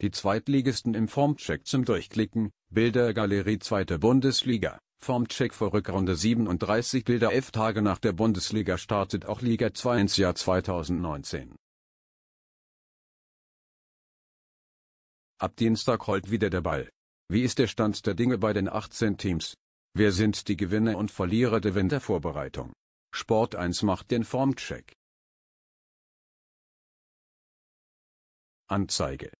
Die Zweitligisten im Formcheck zum Durchklicken, Bildergalerie 2. Bundesliga, Formcheck vor Rückrunde 37 Bilder 11 Tage nach der Bundesliga startet auch Liga 2 ins Jahr 2019. Ab Dienstag rollt wieder der Ball. Wie ist der Stand der Dinge bei den 18 Teams? Wer sind die Gewinner und Verlierer der Wintervorbereitung? Sport 1 macht den Formcheck. Anzeige